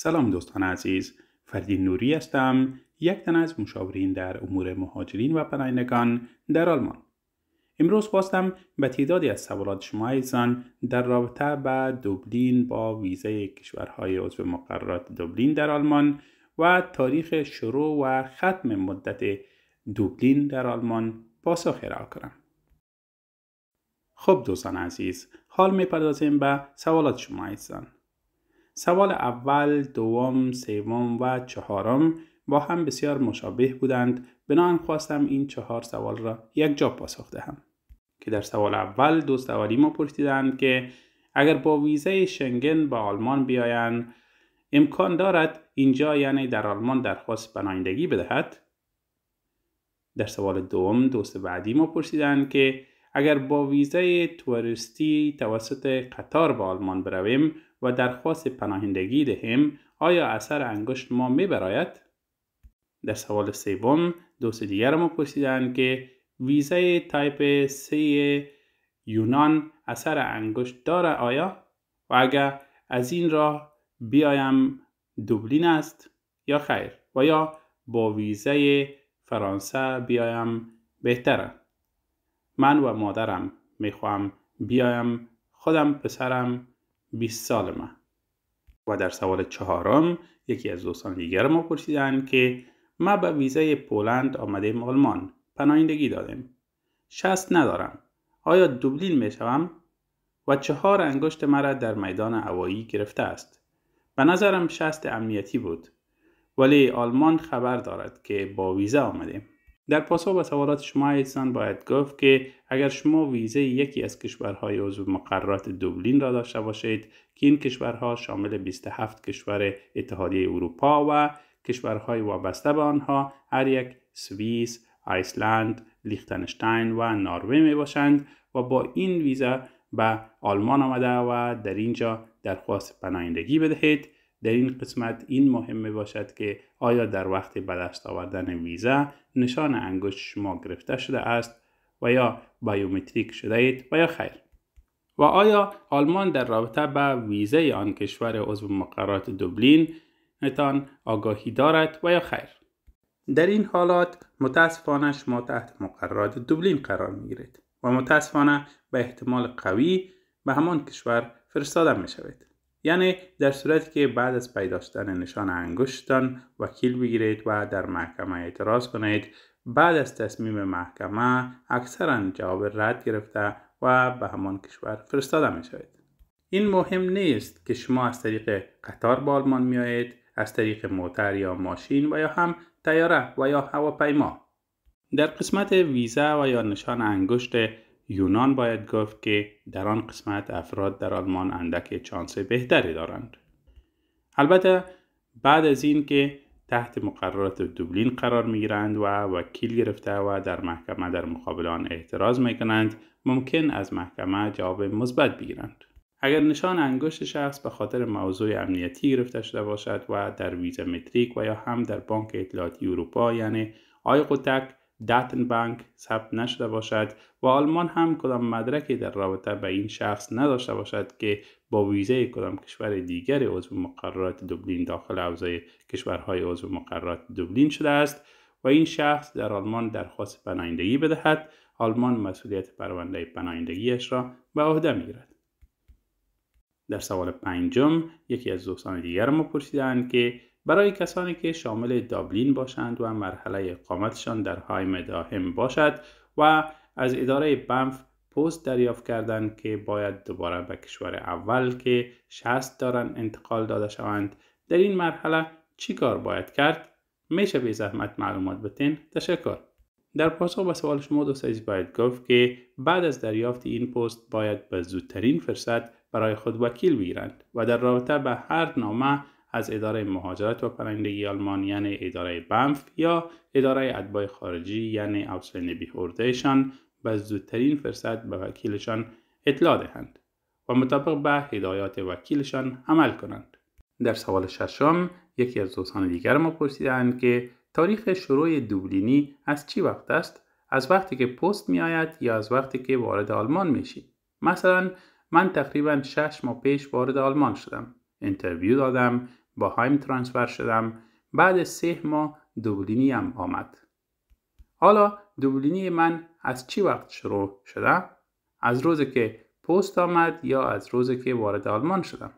سلام دوستان عزیز فردین نوری هستم یک تن از مشاورین در امور مهاجرین و پناهندگان در آلمان امروز خواستم به تعدادی از سوالات شما ایزان در رابطه با دوبلین با ویزه کشورهای عضو مقررات دوبلین در آلمان و تاریخ شروع و ختم مدت دوبلین در آلمان پاسخ ارائه کنم خب دوستان عزیز حال میپردازیم به سوالات شما ایزان سوال اول، دوم، سوم و چهارم با هم بسیار مشابه بودند بنابراین خواستم این چهار سوال را یک جا پاسخ دهم که در سوال اول دوست اولی ما پرسیدند که اگر با ویزه شنگن به آلمان بیایند امکان دارد اینجا یعنی در آلمان درخواست بنایندگی بدهد در سوال دوم دوست بعدی ما پرسیدند که اگر با ویزه توریستی توسط قطار به آلمان برویم و درخواست پناهندگی دهیم آیا اثر انگشت ما می براید؟ در سوال سوم دوست دیگر ما پرسیدند که ویزه تایپ سی یونان اثر انگشت داره آیا؟ و اگر از این راه بیایم دوبلین است یا خیر و یا با ویزه فرانسه بیایم بهتره من و مادرم میخواهم بیایم خودم پسرم 20 سال من و در سوال چهارم یکی از دوستان دیگر ما پرسیدن که ما به ویزای پولند آمدیم آلمان پناهندگی دادیم شست ندارم آیا دوبلین میشوم و چهار انگشت مرا در میدان هوایی گرفته است به نظرم شست امنیتی بود ولی آلمان خبر دارد که با ویزه آمدیم در پاسخ به سوالات شما ایسان باید گفت که اگر شما ویزه یکی از کشورهای عضو مقررات دوبلین را داشته باشید که این کشورها شامل 27 کشور اتحادیه اروپا و کشورهای وابسته به آنها هر یک سوئیس، آیسلند، لیختنشتاین و ناروی می باشند و با این ویزه به آلمان آمده و در اینجا درخواست پناهندگی بدهید در این قسمت این مهمه باشد که آیا در وقت به دست آوردن ویزا نشان انگشت شما گرفته شده است و یا بیومتریک شده اید و یا خیر و آیا آلمان در رابطه به ویزه آن کشور عضو مقررات دوبلین نتان آگاهی دارد و یا خیر در این حالات متاسفانه شما تحت مقررات دوبلین قرار گیرید و متاسفانه به احتمال قوی به همان کشور فرستاده می شوید. یعنی در صورتی که بعد از پیدا شدن نشان انگشتان وکیل بگیرید و در محکمه اعتراض کنید بعد از تصمیم محکمه اکثرا جواب رد گرفته و به همان کشور فرستاده می شود. این مهم نیست که شما از طریق قطار به آلمان می آید، از طریق موتر یا ماشین و یا هم تیاره و یا هواپیما. در قسمت ویزا و یا نشان انگشت یونان باید گفت که در آن قسمت افراد در آلمان اندک چانس بهتری دارند البته بعد از این که تحت مقررات دوبلین قرار می گیرند و وکیل گرفته و در محکمه در مقابل آن اعتراض می کنند ممکن از محکمه جواب مثبت بگیرند اگر نشان انگشت شخص به خاطر موضوع امنیتی گرفته شده باشد و در ویزا متریک و یا هم در بانک اطلاعاتی اروپا یعنی آی قوتک داتن بانک ثبت نشده باشد و آلمان هم کدام مدرکی در رابطه به این شخص نداشته باشد که با ویزه کدام کشور دیگر عضو مقررات دوبلین داخل حوزه کشورهای عضو مقررات دوبلین شده است و این شخص در آلمان درخواست پناهندگی بدهد آلمان مسئولیت پرونده پناهندگیش را به عهده میگیرد در سوال پنجم یکی از دوستان دیگر ما پرسیدند که برای کسانی که شامل دابلین باشند و مرحله اقامتشان در هایم داهم باشد و از اداره بنف پست دریافت کردند که باید دوباره به کشور اول که شست دارند انتقال داده شوند در این مرحله چی کار باید کرد میشه به زحمت معلومات بتین تشکر در پاسخ به سوال شما دوست عزیز باید گفت که بعد از دریافت این پست باید به زودترین فرصت برای خود وکیل بگیرند و در رابطه به هر نامه از اداره مهاجرت و پرندگی آلمان یعنی اداره بنف یا اداره ادبای خارجی یعنی بی بیهوردهشان به زودترین فرصت به وکیلشان اطلاع دهند و مطابق به هدایات وکیلشان عمل کنند. در سوال ششم یکی از دوستان دیگر ما پرسیدند که تاریخ شروع دوبلینی از چی وقت است؟ از وقتی که پست می آید یا از وقتی که وارد آلمان می شید؟ مثلا من تقریبا شش ماه پیش وارد آلمان شدم. انترویو دادم، با هایم ترانسفر شدم بعد سه ماه دوبلینی هم آمد حالا دوبلینی من از چی وقت شروع شده؟ از روزی که پست آمد یا از روزی که وارد آلمان شدم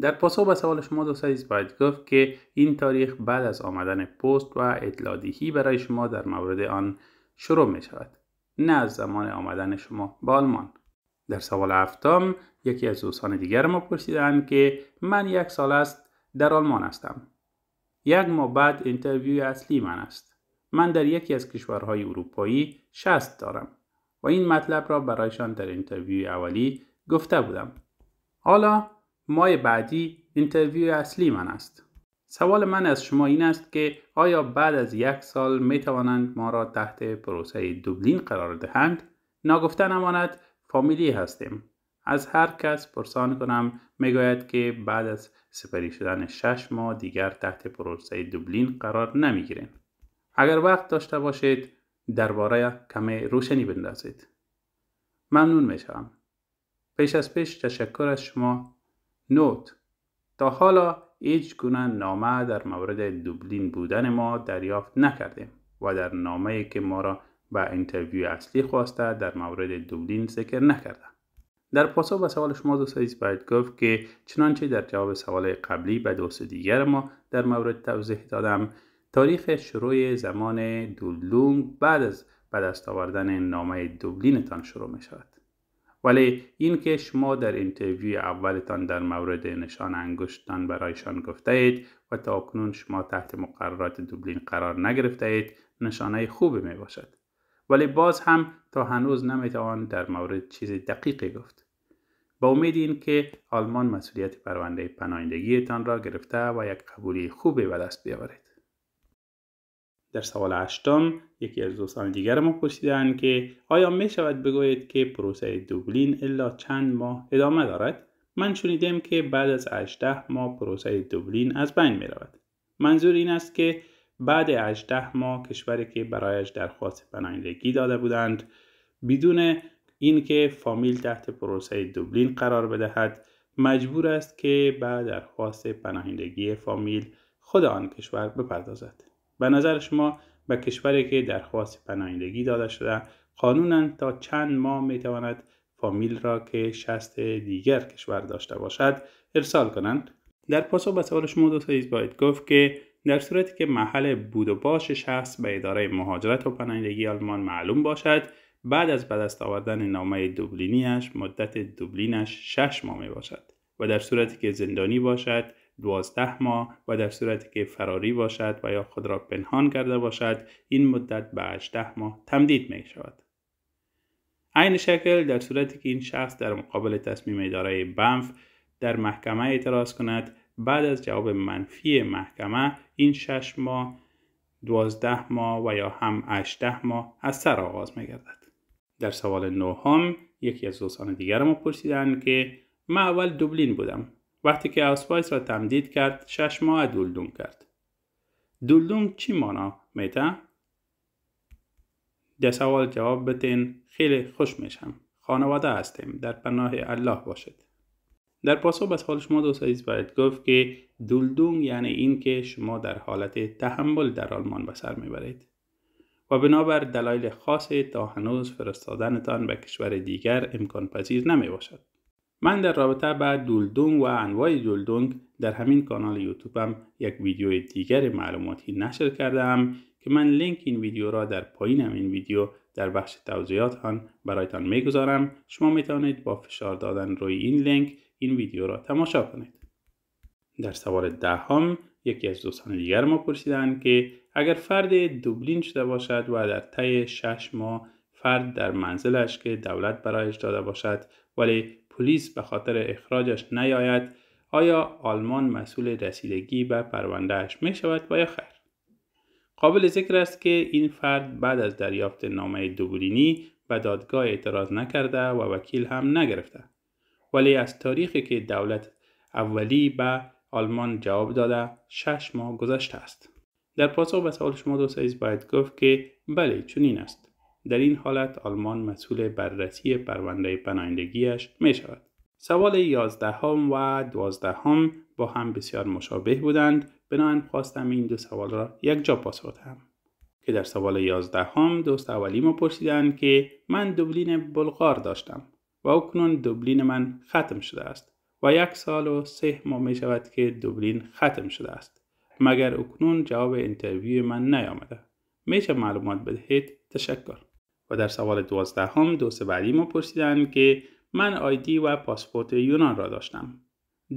در پاسخ به سوال شما دوست عزیز باید گفت که این تاریخ بعد از آمدن پست و اطلاعیه برای شما در مورد آن شروع می شود نه از زمان آمدن شما به آلمان در سوال هفتم یکی از دوستان دیگر ما پرسیدند که من یک سال است در آلمان هستم. یک ماه بعد انترویو اصلی من است. من در یکی از کشورهای اروپایی شست دارم و این مطلب را برایشان در اینترویو اولی گفته بودم. حالا ماه بعدی انترویو اصلی من است. سوال من از شما این است که آیا بعد از یک سال می توانند ما را تحت پروسه دوبلین قرار دهند؟ ناگفته نماند فامیلی هستیم. از هر کس پرسان کنم میگوید که بعد از سپری شدن 6 ماه دیگر تحت پروسه دوبلین قرار نمیگیریم. اگر وقت داشته باشید درباره کمی روشنی بندازید. ممنون میشم. پیش از پیش تشکر از شما نوت تا حالا هیچ گونه نامه در مورد دوبلین بودن ما دریافت نکردیم و در نامه که ما را به انترویو اصلی خواسته در مورد دوبلین ذکر نکرده. در پاسخ به سوال شما دوست عزیز باید گفت که چنانچه در جواب سوال قبلی به دوست دیگر ما در مورد توضیح دادم تاریخ شروع زمان دولونگ بعد از به دست آوردن نامه دوبلینتان شروع می شود. ولی اینکه شما در اینترویو اولتان در مورد نشان انگشتان برایشان گفته اید و تا کنون شما تحت مقررات دوبلین قرار نگرفته اید نشانه خوبی می باشد. ولی باز هم تا هنوز توان در مورد چیز دقیقی گفت. با امید این که آلمان مسئولیت پرونده پناهندگیتان را گرفته و یک قبولی خوب به دست بیاورید. در سوال هشتم یکی از دوستان دیگر ما پرسیدند که آیا می شود بگویید که پروسه دوبلین الا چند ماه ادامه دارد؟ من شنیدم که بعد از 18 ماه پروسه دوبلین از بین می رود. منظور این است که بعد 18 ماه کشوری که برایش درخواست پناهندگی داده بودند بدون اینکه فامیل تحت پروسه دوبلین قرار بدهد مجبور است که به درخواست پناهندگی فامیل خود آن کشور بپردازد به نظر شما به کشوری که درخواست پناهندگی داده شده قانونا تا چند ماه میتواند فامیل را که شست دیگر کشور داشته باشد ارسال کنند در پاسخ به سوال شما دو سایز باید گفت که در صورتی که محل بود و باش شخص به اداره مهاجرت و پناهندگی آلمان معلوم باشد بعد از بدست آوردن نامه دوبلینیش مدت دوبلینش 6 ماه می باشد و در صورتی که زندانی باشد دوازده ماه و در صورتی که فراری باشد و یا خود را پنهان کرده باشد این مدت به 18 ماه تمدید می شود. عین شکل در صورتی که این شخص در مقابل تصمیم اداره بنف در محکمه اعتراض کند بعد از جواب منفی محکمه این 6 ماه 12 ماه و یا هم 18 ماه از سر آغاز می گردد. در سوال نهم یکی از دوستان دیگر ما پرسیدن که من اول دوبلین بودم وقتی که آسپایس را تمدید کرد شش ماه دولدون کرد دولدون چی مانا میتا؟ در سوال جواب بتین خیلی خوش میشم خانواده هستیم در پناه الله باشد در پاسخ به سوال شما دوست عزیز باید گفت که دولدون یعنی اینکه شما در حالت تحمل در آلمان به سر میبرید و بنابر دلایل خاصی تا هنوز فرستادنتان به کشور دیگر امکان پذیر نمی باشد. من در رابطه با دولدونگ و انواع دولدونگ در همین کانال یوتیوبم یک ویدیو دیگر معلوماتی نشر کردم که من لینک این ویدیو را در پایین این ویدیو در بخش توضیحات آن برایتان میگذارم شما می توانید با فشار دادن روی این لینک این ویدیو را تماشا کنید در سوال دهم یکی از دوستان دیگر ما پرسیدند که اگر فرد دوبلین شده باشد و در طی شش ماه فرد در منزلش که دولت برایش داده باشد ولی پلیس به خاطر اخراجش نیاید آیا آلمان مسئول رسیدگی به پروندهش می شود و یا خیر؟ قابل ذکر است که این فرد بعد از دریافت نامه دوبلینی به دادگاه اعتراض نکرده و وکیل هم نگرفته ولی از تاریخی که دولت اولی به آلمان جواب داده شش ماه گذشته است. در پاسخ به سوال شما دوست عزیز باید گفت که بله چنین است در این حالت آلمان مسئول بررسی پرونده پناهندگیش می شود. سوال 11 و دوازدهم با هم بسیار مشابه بودند بنابراین خواستم این دو سوال را یک جا پاسخ دهم که در سوال 11 دوست اولی ما پرسیدند که من دوبلین بلغار داشتم و اکنون دوبلین من ختم شده است و یک سال و سه ماه می شود که دوبلین ختم شده است مگر اکنون جواب انترویو من نیامده میشه معلومات بدهید تشکر و در سوال دوازدهم دوست بعدی ما پرسیدن که من آیدی و پاسپورت یونان را داشتم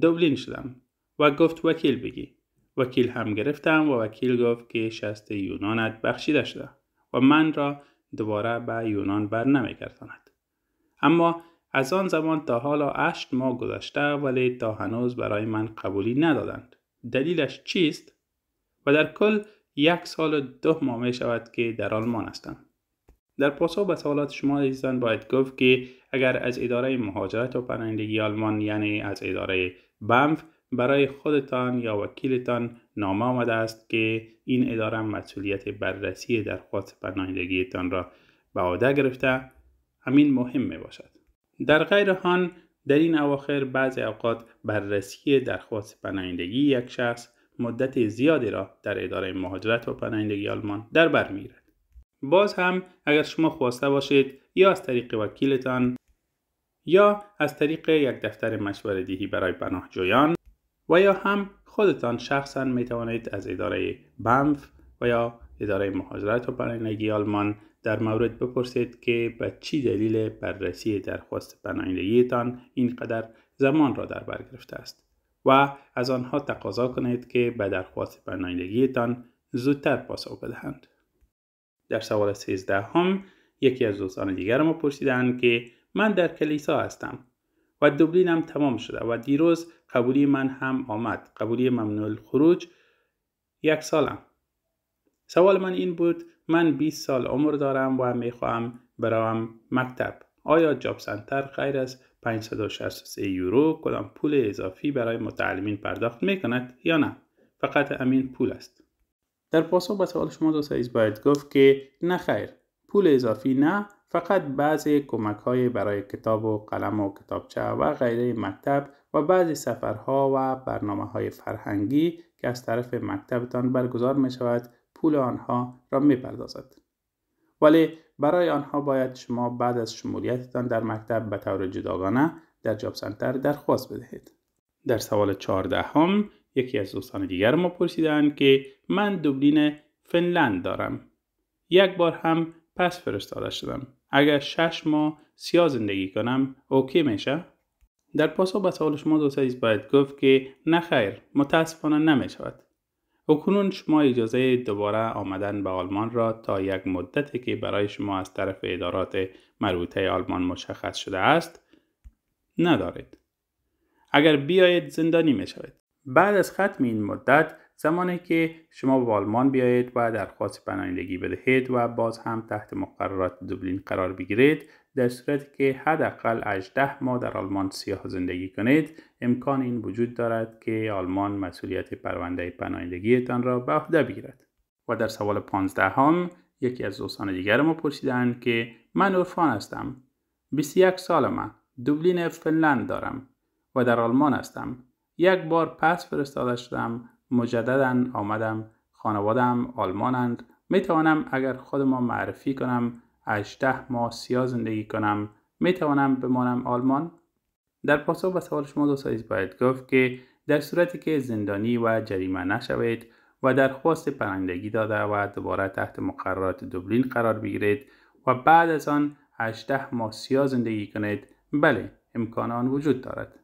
دوبلین شدم و گفت وکیل بگی وکیل هم گرفتم و وکیل گفت که شست یونانت بخشیده شده و من را دوباره به یونان بر نمیگرداند اما از آن زمان تا حالا اشت ماه گذشته ولی تا هنوز برای من قبولی ندادند دلیلش چیست و در کل یک سال و ده ماه می شود که در آلمان هستم. در پاسخ به سوالات شما عزیزان باید گفت که اگر از اداره مهاجرت و پناهندگی آلمان یعنی از اداره بمف برای خودتان یا وکیلتان نامه آمده است که این اداره مسئولیت بررسی درخواست پناهندگیتان را به عهده گرفته همین مهم می باشد در غیر هان در این اواخر بعض اوقات بررسی درخواست پناهندگی یک شخص مدت زیادی را در اداره مهاجرت و پناهندگی آلمان در بر میگیرد باز هم اگر شما خواسته باشید یا از طریق وکیلتان یا از طریق یک دفتر مشوره دهی برای پناهجویان و یا هم خودتان شخصا می توانید از اداره بنف و یا اداره مهاجرت و پناهندگی آلمان در مورد بپرسید که به چی دلیل بررسی درخواست پناهندگیتان اینقدر زمان را در بر گرفته است و از آنها تقاضا کنید که به درخواست پناهندگیتان زودتر پاسخ بدهند در سوال 13 هم یکی از دوستان دیگر ما پرسیدند که من در کلیسا هستم و دوبلینم تمام شده و دیروز قبولی من هم آمد قبولی ممنوع خروج یک سالم سوال من این بود من 20 سال عمر دارم و میخواهم بروم مکتب آیا جاب سنتر غیر از 563 یورو کدام پول اضافی برای متعلمین پرداخت می کند یا نه فقط امین پول است در پاسخ به سوال شما دوست عزیز باید گفت که نه خیر پول اضافی نه فقط بعضی کمک های برای کتاب و قلم و کتابچه و غیره مکتب و بعضی سفرها و برنامه های فرهنگی که از طرف مکتبتان برگزار می شود پول آنها را میپردازد ولی برای آنها باید شما بعد از شمولیتتان در مکتب به طور جداگانه در جاب سنتر درخواست بدهید در سوال چهاردهم یکی از دوستان دیگر ما پرسیدند که من دوبلین فنلند دارم یک بار هم پس فرستاده شدم اگر شش ماه سیا زندگی کنم اوکی میشه در پاسخ به سوال شما دوست باید گفت که نه خیر متاسفانه نمی شود و شما اجازه دوباره آمدن به آلمان را تا یک مدتی که برای شما از طرف ادارات مربوطه آلمان مشخص شده است ندارید. اگر بیایید زندانی می شود. بعد از ختم این مدت زمانی که شما به آلمان بیایید و درخواست پناهندگی بدهید و باز هم تحت مقررات دوبلین قرار بگیرید در صورتی که حداقل 18 ماه در آلمان سیاه زندگی کنید امکان این وجود دارد که آلمان مسئولیت پرونده پناهندگیتان را به عهده بگیرد و در سوال 15 هم یکی از دوستان دیگر ما پرسیدند که من عرفان هستم 21 سالمه دوبلین فنلند دارم و در آلمان هستم یک بار پس فرستاده شدم مجددا آمدم خانوادم آلمانند می توانم اگر را معرفی کنم 18 ماه سیا زندگی کنم می توانم بمانم آلمان در پاسخ به سوال شما دوست باید گفت که در صورتی که زندانی و جریمه نشوید و درخواست پناهندگی داده و دوباره تحت مقررات دوبلین قرار بگیرید و بعد از آن 18 ماه سیا زندگی کنید بله امکان آن وجود دارد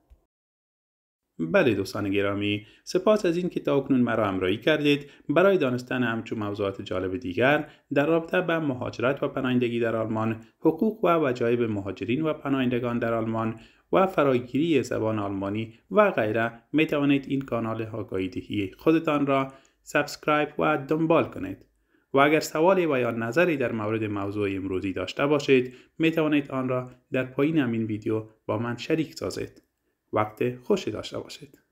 بله دوستان گرامی سپاس از اینکه تا اکنون مرا همراهی کردید برای دانستن همچون موضوعات جالب دیگر در رابطه به مهاجرت و پناهندگی در آلمان حقوق و وجایب مهاجرین و پناهندگان در آلمان و فراگیری زبان آلمانی و غیره می توانید این کانال آگاهی خودتان را سابسکرایب و دنبال کنید و اگر سوالی و یا نظری در مورد موضوع امروزی داشته باشید می توانید آن را در پایین همین ویدیو با من شریک سازید وقت خوشی داشته باشید